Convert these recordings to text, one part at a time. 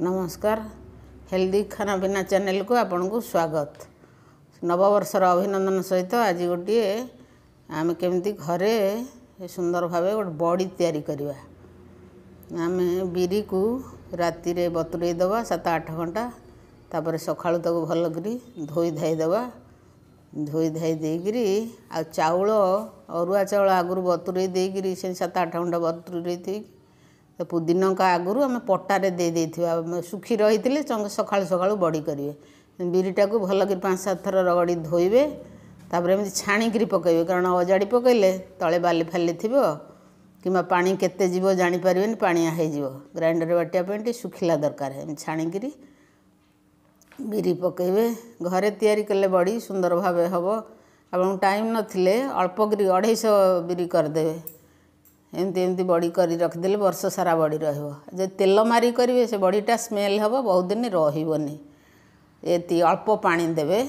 ନମସ୍କାର ହେଲ୍ଦି ଖାନା ପିନା ଚ୍ୟାନେଲକୁ ଆପଣଙ୍କୁ ସ୍ୱାଗତ ନବବର୍ଷର ଅଭିନନ୍ଦନ ସହିତ ଆଜି ଗୋଟିଏ ଆମେ କେମିତି ଘରେ ସୁନ୍ଦର ଭାବେ ଗୋଟେ ବଡ଼ି ତିଆରି କରିବା ଆମେ ବିରିକୁ ରାତିରେ ବତୁରେଇ ଦେବା ସାତ ଆଠ ଘଣ୍ଟା ତାପରେ ସକାଳୁ ତାକୁ ଭଲ କରି ଧୋଇ ଧାଇ ଦେବା ଧୋଇ ଧାଇ ଦେଇକିରି ଆଉ ଚାଉଳ ଅରୁଆ ଚାଉଳ ଆଗରୁ ବତୁରେଇ ଦେଇକିରି ସେ ସାତ ଆଠ ଘଣ୍ଟା ବତୁରେଇ ଦେଇକି ସେ ପୁଦିନଙ୍କ ଆଗରୁ ଆମେ ପଟାରେ ଦେଇ ଦେଇଦେଇଥିବା ଶୁଖି ରହିଥିଲେ ସକାଳୁ ସକାଳୁ ବଡ଼ି କରିବେ ବିରିଟାକୁ ଭଲ କରି ପାଞ୍ଚ ସାତ ଥର ରଗଡ଼ି ଧୋଇବେ ତା'ପରେ ଏମିତି ଛାଣିକିରି ପକାଇବେ କାରଣ ଅଜାଡ଼ି ପକାଇଲେ ତଳେ ବାଲି ଫାଲି ଥିବ କିମ୍ବା ପାଣି କେତେ ଯିବ ଜାଣିପାରିବେନି ପାଣିଆ ହେଇଯିବ ଗ୍ରାଇଣ୍ଡର୍ ବାଟିବା ପାଇଁ ଟିକେ ଶୁଖିଲା ଦରକାର ଏମିତି ଛାଣିକିରି ବିରି ପକାଇବେ ଘରେ ତିଆରି କଲେ ବଡ଼ି ସୁନ୍ଦର ଭାବେ ହେବ ଏବଂ ଟାଇମ୍ ନଥିଲେ ଅଳ୍ପ କରି ଅଢ଼େଇଶହ ବିରି କରିଦେବେ ଏମିତି ଏମିତି ବଡ଼ି କରି ରଖିଦେଲେ ବର୍ଷ ସାରା ବଡ଼ି ରହିବ ଯେ ତେଲ ମାରି କରିବେ ସେ ବଡ଼ିଟା ସ୍ମେଲ୍ ହେବ ବହୁତ ଦିନ ରହିବନି ଏତି ଅଳ୍ପ ପାଣି ଦେବେ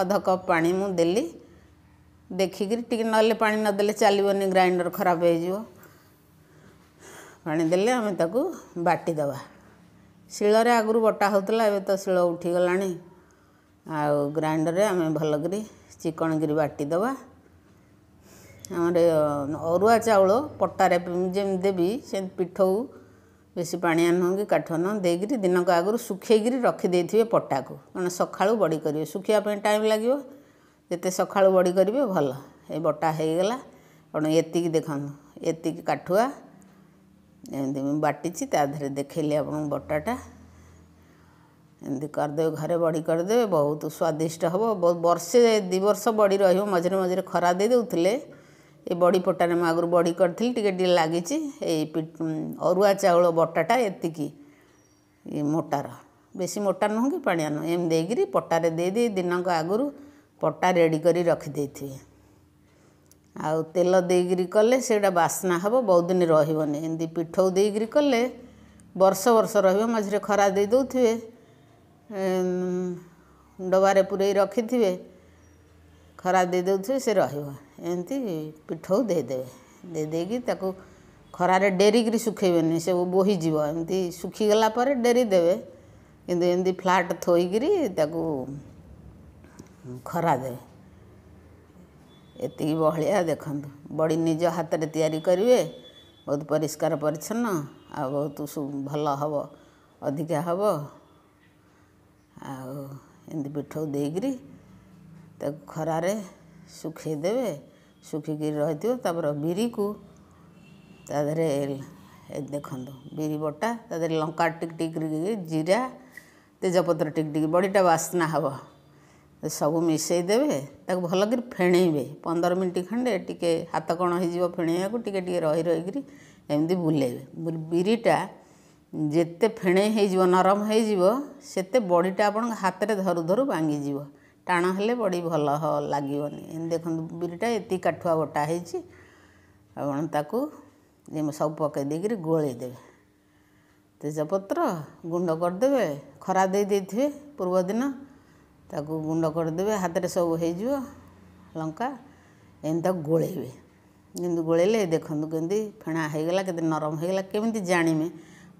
ଅଧ କପ୍ ପାଣି ମୁଁ ଦେଲି ଦେଖିକିରି ଟିକେ ନହେଲେ ପାଣି ନଦେଲେ ଚାଲିବନି ଗ୍ରାଇଣ୍ଡର ଖରାପ ହେଇଯିବ ପାଣି ଦେଲେ ଆମେ ତାକୁ ବାଟିଦେବା ଶିଳରେ ଆଗରୁ ବଟା ହେଉଥିଲା ଏବେ ତ ଶିଳ ଉଠିଗଲାଣି ଆଉ ଗ୍ରାଇଣ୍ଡରରେ ଆମେ ଭଲ କରି ଚିକଣ କରି ବାଟିଦେବା ଆମର ଅରୁଆ ଚାଉଳ ପଟାରେ ଯେମିତି ଦେବି ସେମିତି ପିଠଉ ବେଶୀ ପାଣିଆ ନୁହଁ କି କାଠ ନୁହଁ ଦେଇକିରି ଦିନକ ଆଗରୁ ଶୁଖେଇକିରି ରଖିଦେଇଥିବେ ପଟାକୁ କାରଣ ସକାଳୁ ବଡ଼ି କରିବେ ଶୁଖିବା ପାଇଁ ଟାଇମ୍ ଲାଗିବ ଯେତେ ସକାଳୁ ବଡ଼ି କରିବେ ଭଲ ଏ ବଟା ହେଇଗଲା ଆପଣ ଏତିକି ଦେଖନ୍ତୁ ଏତିକି କାଠୁଆ ଏମିତି ମୁଁ ବାଟିଛି ତା ଦେହରେ ଦେଖେଇଲି ଆପଣଙ୍କୁ ବଟାଟା ଏମିତି କରିଦେବେ ଘରେ ବଡ଼ି କରିଦେବେ ବହୁତ ସ୍ୱାଦିଷ୍ଟ ହେବ ବହୁତ ବର୍ଷେ ଦୁଇ ବର୍ଷ ବଡ଼ି ରହିବ ମଝିରେ ମଝିରେ ଖରା ଦେଇ ଦେଉଥିଲେ ଏ ବଡ଼ି ପଟାରେ ମୁଁ ଆଗରୁ ବଡ଼ି କରିଥିଲି ଟିକେ ଟିକେ ଲାଗିଛି ଏଇ ଅରୁଆ ଚାଉଳ ବଟାଟା ଏତିକି ଏ ମୋଟାର ବେଶୀ ମୋଟା ନୁହଁ କି ପାଣିଆ ନୁହଁ ଏମିତି ଦେଇକିରି ପଟାରେ ଦେଇ ଦେଇ ଦିନକ ଆଗରୁ ପଟା ରେଡ଼ି କରି ରଖିଦେଇଥିବି ଆଉ ତେଲ ଦେଇକିରି କଲେ ସେଇଟା ବାସ୍ନା ହେବ ବହୁତ ଦିନ ରହିବନି ଏମିତି ପିଠଉ ଦେଇକିରି କଲେ ବର୍ଷ ବର୍ଷ ରହିବ ମଝିରେ ଖରା ଦେଇ ଦେଉଥିବେ ଡବାରେ ପୁରେଇ ରଖିଥିବେ ଖରା ଦେଇ ଦେଉଥିବେ ସେ ରହିବ ଏମିତି ପିଠଉ ଦେଇଦେବେ ଦେଇ ଦେଇକି ତାକୁ ଖରାରେ ଡେରିକିରି ଶୁଖେଇବେନି ସବୁ ବୋହିଯିବ ଏମିତି ଶୁଖିଗଲା ପରେ ଡେରି ଦେବେ କିନ୍ତୁ ଏମିତି ଫ୍ଲାଟ୍ ଥୋଇକିରି ତାକୁ ଖରା ଦେବେ ଏତିକି ବହଳିଆ ଦେଖନ୍ତୁ ବଡ଼ି ନିଜ ହାତରେ ତିଆରି କରିବେ ବହୁତ ପରିଷ୍କାର ପରିଚ୍ଛନ୍ନ ଆଉ ବହୁତ ଭଲ ହେବ ଅଧିକା ହେବ ଆଉ ଏମିତି ପିଠଉ ଦେଇକିରି ତାକୁ ଖରାରେ ଶୁଖେଇ ଦେବେ ଶୁଖିକିରି ରହିଥିବ ତା'ପରେ ବିରିକୁ ତା ଦେହରେ ଦେଖନ୍ତୁ ବିରି ବଟା ତା ଦେହରେ ଲଙ୍କା ଟିକ୍ ଟିକ୍ ଜିରା ତେଜପତ୍ର ଟିକ୍ ଟିକ୍ ବଡ଼ିଟା ବାସ୍ନା ହେବ ସବୁ ମିଶାଇ ଦେବେ ତାକୁ ଭଲକିରି ଫେଣେଇବେ ପନ୍ଦର ମିନିଟ୍ ଖଣ୍ଡେ ଟିକେ ହାତ କ'ଣ ହେଇଯିବ ଫେଣେଇବାକୁ ଟିକେ ଟିକେ ରହି ରହିକିରି ଏମିତି ବୁଲେଇବେ ବିରିଟା ଯେତେ ଫେଣେଇ ହେଇଯିବ ନରମ ହେଇଯିବ ସେତେ ବଡ଼ିଟା ଆପଣଙ୍କ ହାତରେ ଧରୁ ଧରୁ ଭାଙ୍ଗିଯିବ ଟାଣ ହେଲେ ବଡ଼ି ଭଲ ଲାଗିବନି ଦେଖନ୍ତୁ ବିରିଟା ଏତିକି କାଠୁଆ ବଟା ହେଇଛି ଆପଣ ତାକୁ ସବୁ ପକାଇ ଦେଇକରି ଗୋଳେଇ ଦେବେ ତେଜପତ୍ର ଗୁଣ୍ଡ କରିଦେବେ ଖରା ଦେଇ ଦେଇଥିବେ ପୂର୍ବଦିନ ତାକୁ ଗୁଣ୍ଡ କରିଦେବେ ହାତରେ ସବୁ ହେଇଯିବ ଲଙ୍କା ଏମିତି ତାକୁ ଗୋଳେଇବେ ଯେମିତି ଗୋଳେଇଲେ ଦେଖନ୍ତୁ କେମିତି ଫେଣା ହେଇଗଲା କେତେ ନରମ ହେଇଗଲା କେମିତି ଜାଣିବେ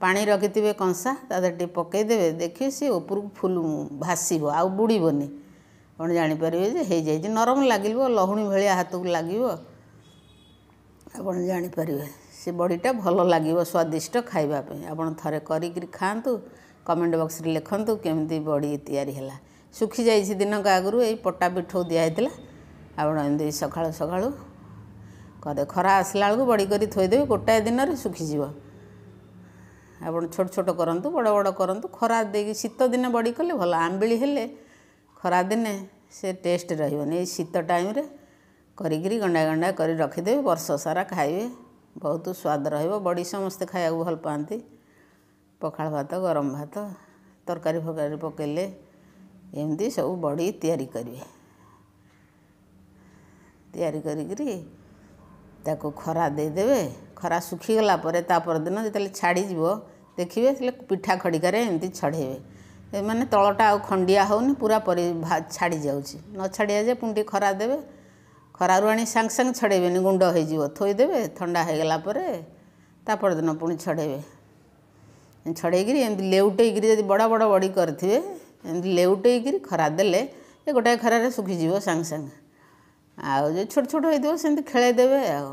ପାଣି ରଖିଥିବେ କଂସା ତା ଦେହରେ ଟିକିଏ ପକାଇଦେବେ ଦେଖିବେ ସିଏ ଉପରକୁ ଫୁଲ ଭାସିବ ଆଉ ବୁଡ଼ିବନି ଆପଣ ଜାଣିପାରିବେ ଯେ ହେଇଯାଇଛି ନରମ ଲାଗିବ ଲହୁଣୀ ଭଳିଆ ହାତକୁ ଲାଗିବ ଆପଣ ଜାଣିପାରିବେ ସେ ବଡ଼ିଟା ଭଲ ଲାଗିବ ସ୍ୱାଦିଷ୍ଟ ଖାଇବା ପାଇଁ ଆପଣ ଥରେ କରିକିରି ଖାଆନ୍ତୁ କମେଣ୍ଟ ବକ୍ସରେ ଲେଖନ୍ତୁ କେମିତି ବଡ଼ି ତିଆରି ହେଲା ଶୁଖିଯାଇଛି ଦିନକ ଆଗରୁ ଏଇ ପଟା ପିଠଉ ଦିଆହେଇଥିଲା ଆପଣ ଏମିତି ସକାଳୁ ସକାଳୁ କରେ ଖରା ଆସିଲା ବେଳକୁ ବଡ଼ି କରି ଥୋଇଦେବେ ଗୋଟାଏ ଦିନରେ ଶୁଖିଯିବ ଆପଣ ଛୋଟ ଛୋଟ କରନ୍ତୁ ବଡ଼ ବଡ଼ କରନ୍ତୁ ଖରା ଦେଇକି ଶୀତ ଦିନେ ବଡ଼ି କଲେ ଭଲ ଆମ୍ବିଳି ହେଲେ ଖରାଦିନେ ସେ ଟେଷ୍ଟ ରହିବନି ଏଇ ଶୀତ ଟାଇମ୍ରେ କରିକିରି ଗଣ୍ଡା ଗଣ୍ଡା କରି ରଖିଦେବି ବର୍ଷ ସାରା ଖାଇବେ ବହୁତ ସ୍ୱାଦ ରହିବ ବଡ଼ି ସମସ୍ତେ ଖାଇବାକୁ ଭଲ ପାଆନ୍ତି ପଖାଳ ଭାତ ଗରମ ଭାତ ତରକାରୀ ଫରକାରୀ ପକାଇଲେ ଏମିତି ସବୁ ବଡ଼ି ତିଆରି କରିବେ ତିଆରି କରିକିରି ତାକୁ ଖରା ଦେଇଦେବେ ଖରା ଶୁଖିଗଲା ପରେ ତା ପରଦିନ ଯେତେବେଳେ ଛାଡ଼ିଯିବ ଦେଖିବେ ସେ ପିଠା ଖଡ଼ିକାରେ ଏମିତି ଛଡ଼େଇବେ ମାନେ ତଳଟା ଆଉ ଖଣ୍ଡିଆ ହେଉନି ପୁରା ପରି ଛାଡ଼ିଯାଉଛି ନ ଛାଡ଼ିବା ଯେ ପୁଣି ଟିକେ ଖରା ଦେବେ ଖରାରୁ ଆଣି ସାଙ୍ଗେ ସାଙ୍ଗେ ଛଡ଼େଇବେନି ଗୁଣ୍ଡ ହୋଇଯିବ ଥୋଇଦେବେ ଥଣ୍ଡା ହୋଇଗଲା ପରେ ତା'ପର ଦିନ ପୁଣି ଛଡ଼େଇବେ ଛଡ଼େଇକିରି ଏମିତି ଲେଉଟେଇକିରି ଯଦି ବଡ଼ ବଡ଼ ବଡ଼ି କରିଥିବେ ଏମିତି ଲେଉଟେଇକିରି ଖରା ଦେଲେ ଏ ଗୋଟାଏ ଖରାରେ ଶୁଖିଯିବ ସାଙ୍ଗେ ସାଙ୍ଗେ ଆଉ ଯେ ଛୋଟ ଛୋଟ ହୋଇଥିବ ସେମିତି ଖେଳେଇ ଦେବେ ଆଉ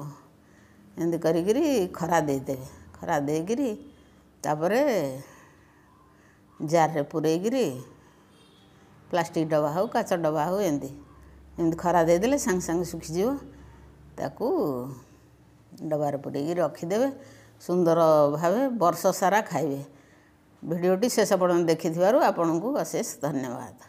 ଏମିତି କରିକିରି ଖରା ଦେଇଦେବେ ଖରା ଦେଇକିରି ତା'ପରେ ଜାରରେ ପୁରେଇକିରି ପ୍ଲାଷ୍ଟିକ୍ ଡବା ହେଉ କାଚ ଡବା ହେଉ ଏମିତି ଏମିତି ଖରା ଦେଇଦେଲେ ସାଙ୍ଗେ ସାଙ୍ଗେ ଶୁଖିଯିବ ତାକୁ ଡବାରେ ପୁରେଇକି ରଖିଦେବେ ସୁନ୍ଦର ଭାବେ ବର୍ଷ ସାରା ଖାଇବେ ଭିଡ଼ିଓଟି ଶେଷ ପର୍ଯ୍ୟନ୍ତ ଦେଖିଥିବାରୁ ଆପଣଙ୍କୁ ଅଶେଷ ଧନ୍ୟବାଦ